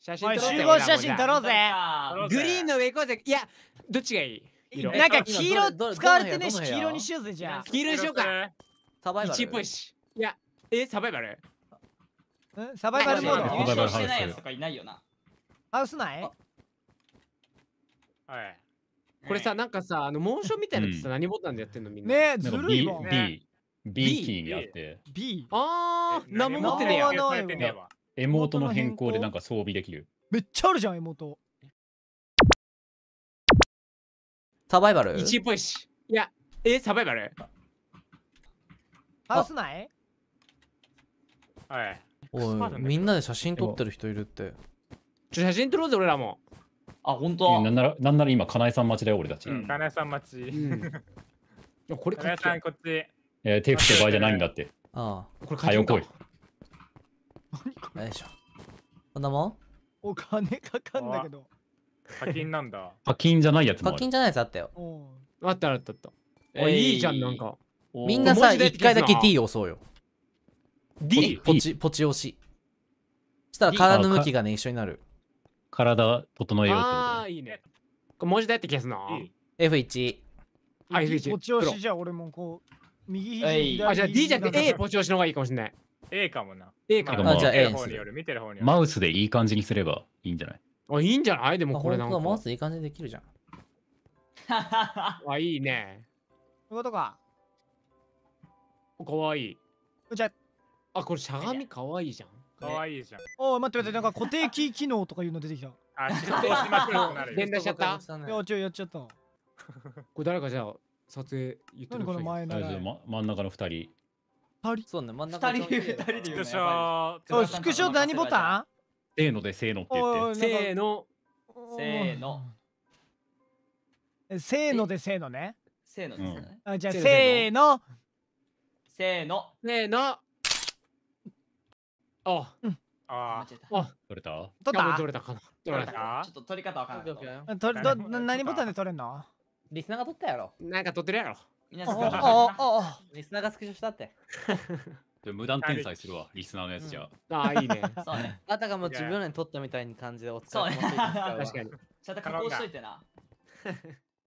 写真集合写真撮ろうぜグリーンの上行こうぜいやどっちがいいなんか黄色使われてねし黄色にしようぜじゃあ黄色にしようかサバイバルいやえサバイバルサバイバルモード優勝してないやつとかいないよなハウスなはいこれさなんかさあのモーションみたいなってさ何ボタンでやってんのみんなねずるいもん B キーにあって B ああ何も持ってねえやエモートの変更でなんか装備できる。めっちゃあるじゃん、エモートサバイバル一っぽいし。いや、え、サバイバルハウスなはい。おい、みんなで写真撮ってる人いるって。ちょ、写真撮ろうぜ、俺らも。あ、本当。なんなら、なんなら今、かなえさん待ちだよ、俺たち。かなえさん待ち。いや、これかなえさんこっち。えー、プしってる場合じゃないんだって。ああ。これ、はよこい。何これよいしょこんなもんお金かかんだけど課金なんだ 課金じゃないやつ課金じゃないやつあったよあったあったあったえ、いいじゃんなんかみんなさ一回だけ D 押そうよ D? ポチポチ押ししたら体の向きがね一緒になる体整えようああいいねこれ文字でやって消すの F1 あ F1 ポチ押しじゃ俺もこう右肘あじゃあ D じゃなくて A ポチ押しの方がいいかもしれない A かもな。A かも、まあ、じゃあ A にる。見てる方にマウスでいい感じにすればいいんじゃないあ、いいんじゃないでもこれなんか。マウスいい感じにできるじゃん。あ、いいね。こういうことか。かわいい。じゃあ、これしゃがみかわいいじゃん。かわいいじゃん。お待って待って、なんか固定キー機能とかいうの出てきた。あ、固定しまくるなる。連打しちゃったいや、ちょ、やっちゃった。これ誰かじゃあ、撮影言ってください。何この前の、真ん中の二人。二人そうね、真ん中二人二人で言うね。スクショ、スクショ何ボタンせーのでせーのって言って。せーの。せーの。せーのでせーのね。せーのでせね。あじゃあせーの。せーの。せーの。あ、うああ、取れた取った取れたかな取れたちょっと取り方わかんない。何ボタンで取れんのリスナーが取ったやろ。なんか取ってるやろ。みんなスクショしたあああリスナーがスクショしたって。で無断転載するわ、リスナーのやつじゃ。うん、ああ、いいね。そうね。あたかも自分らに撮ったみたいな感じでお使いそうね。確かに。ちゃんと加工しといてな。